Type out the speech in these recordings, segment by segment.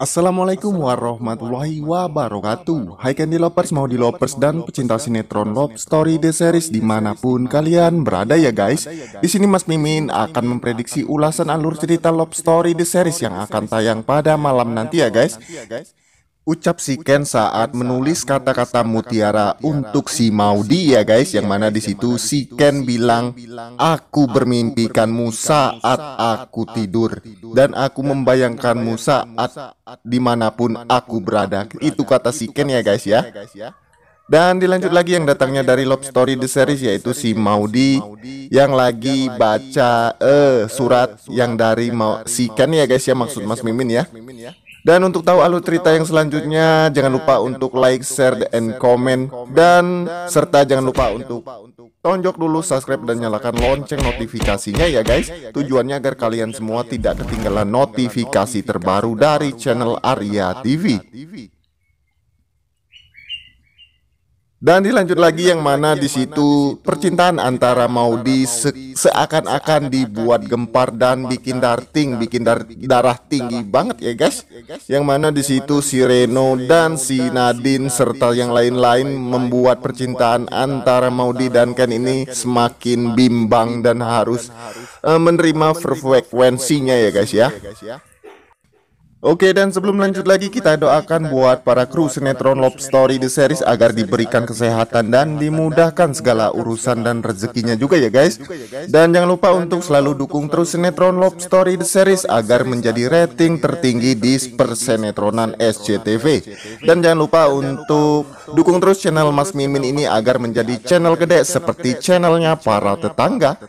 Assalamualaikum warahmatullahi wabarakatuh Hai Candy Lovers, mau di Lovers dan pecinta sinetron Love Story The Series dimanapun kalian berada ya guys Di sini Mas Mimin akan memprediksi ulasan alur cerita Love Story The Series yang akan tayang pada malam nanti ya guys ucap si Ken saat menulis kata-kata mutiara untuk si Maudi ya guys yang ya, mana di situ si Ken bilang aku bermimpikanmu saat aku tidur dan aku membayangkanmu saat dimanapun aku berada itu kata si Ken ya, ya. ya guys ya dan dilanjut lagi yang datangnya dari Love Story The Series yaitu si Maudi yang lagi baca eh, eh surat yang dari Ma si Ken ya guys ya iya, maksud Mas Mimin ya dan untuk tahu alur cerita yang selanjutnya, jangan lupa untuk like, share, and comment. Dan serta jangan lupa untuk tonjok dulu subscribe dan nyalakan lonceng notifikasinya ya guys. Tujuannya agar kalian semua tidak ketinggalan notifikasi terbaru dari channel Arya TV. Dan dilanjut lagi yang mana di situ percintaan antara Maudi se seakan-akan dibuat gempar dan bikin darting, bikin dar darah tinggi banget ya, ya guys. Yang mana di situ si Reno dan si Nadine serta yang lain-lain membuat percintaan antara Maudi dan Ken ini semakin bimbang dan harus eh, menerima frekuensinya ya guys ya. Oke dan sebelum lanjut lagi kita doakan buat para kru sinetron Love Story The Series agar diberikan kesehatan dan dimudahkan segala urusan dan rezekinya juga ya guys Dan jangan lupa untuk selalu dukung terus sinetron Love Story The Series agar menjadi rating tertinggi di persenetronan SCTV Dan jangan lupa untuk dukung terus channel Mas Mimin ini agar menjadi channel gede seperti channelnya para tetangga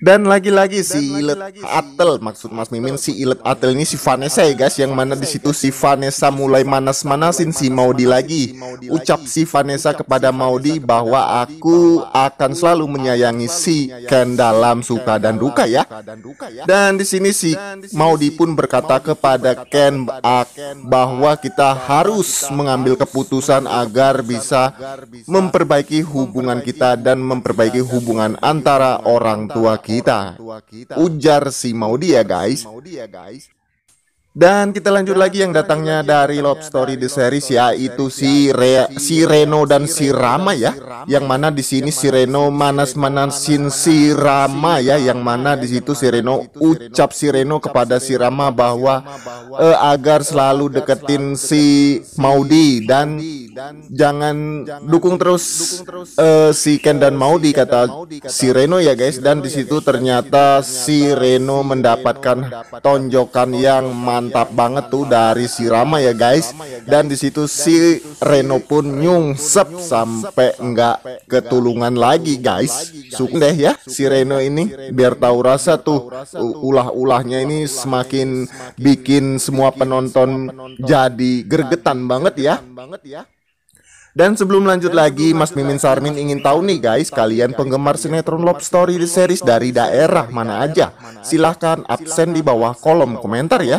dan lagi-lagi si Ilet Atel maksud Mas Mimin si Ilet Atel ini si Vanessa ya guys yang mana di situ ya. si Vanessa mulai manas-manasin si Maudi lagi. Ucap si Vanessa kepada Maudi bahwa aku akan selalu menyayangi si Ken dalam suka dan duka ya. Dan di sini si Maudi pun berkata kepada Ken bahwa kita harus mengambil keputusan agar bisa memperbaiki hubungan kita dan memperbaiki hubungan antara orang tua kita kita. Ujar si ya, Maudie ya guys. Dan kita lanjut lagi yang datangnya dari Love Story The Series yaitu si Re, si Reno dan si Rama ya, ya. Yang mana di sini si Reno manas manasin si Rama ya. Yang mana ya, di situ si Reno ucap si Reno kepada si Rama bahwa eh, agar eh, selalu deketin si Maudi dan jangan, jangan dukung terus, dukung terus uh, si Ken dan eh, Maudi kata, kata si Reno ya guys ya, dan di situ ya ternyata, ternyata si Reno mendapatkan, mendapatkan tonjokan yang mantap yang banget tuh dari si ya, Rama ya guys dan di situ si Reno pun nyungsep sampai enggak ketulungan lagi guys suka deh ya si Reno ini biar tahu rasa tuh ulah-ulahnya ini semakin bikin semua penonton jadi gergetan banget ya. ya. Dan sebelum lanjut lagi, Mas Mimin Sarmin ingin tahu nih guys, kalian penggemar sinetron Love Story di Series dari daerah mana aja? Silahkan absen di bawah kolom komentar ya.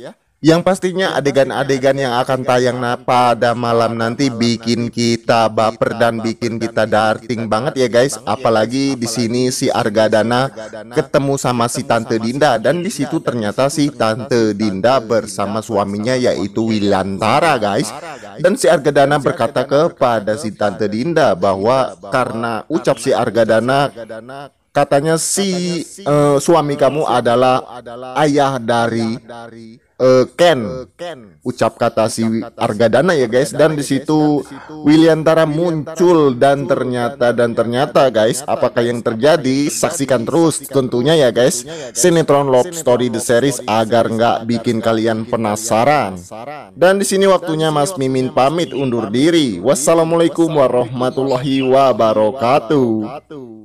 ya. Yang pastinya adegan-adegan yang akan tayang pada malam nanti bikin kita baper dan bikin kita darting ya, banget ya guys. Apalagi di sini si Argadana ketemu sama si Tante Dinda dan di situ ternyata si Tante Dinda bersama suaminya yaitu Wilantara guys. Dan si Argadana berkata kepada si Tante Dinda bahwa karena ucap si Argadana katanya si uh, suami eh, kamu adalah ayah dari uh, Ken. Eh, Ken. Ucap kata si Arga Dana ya guys dan ya, di situ Tara muncul dan ternyata dan ternyata guys apakah yang terjadi saksikan terus tentunya ya guys ya, sinetron Love Story the series agar nggak bikin kalian penasaran. Dan di sini waktunya Mas Mimin pamit undur diri. Wassalamualaikum warahmatullahi wabarakatuh.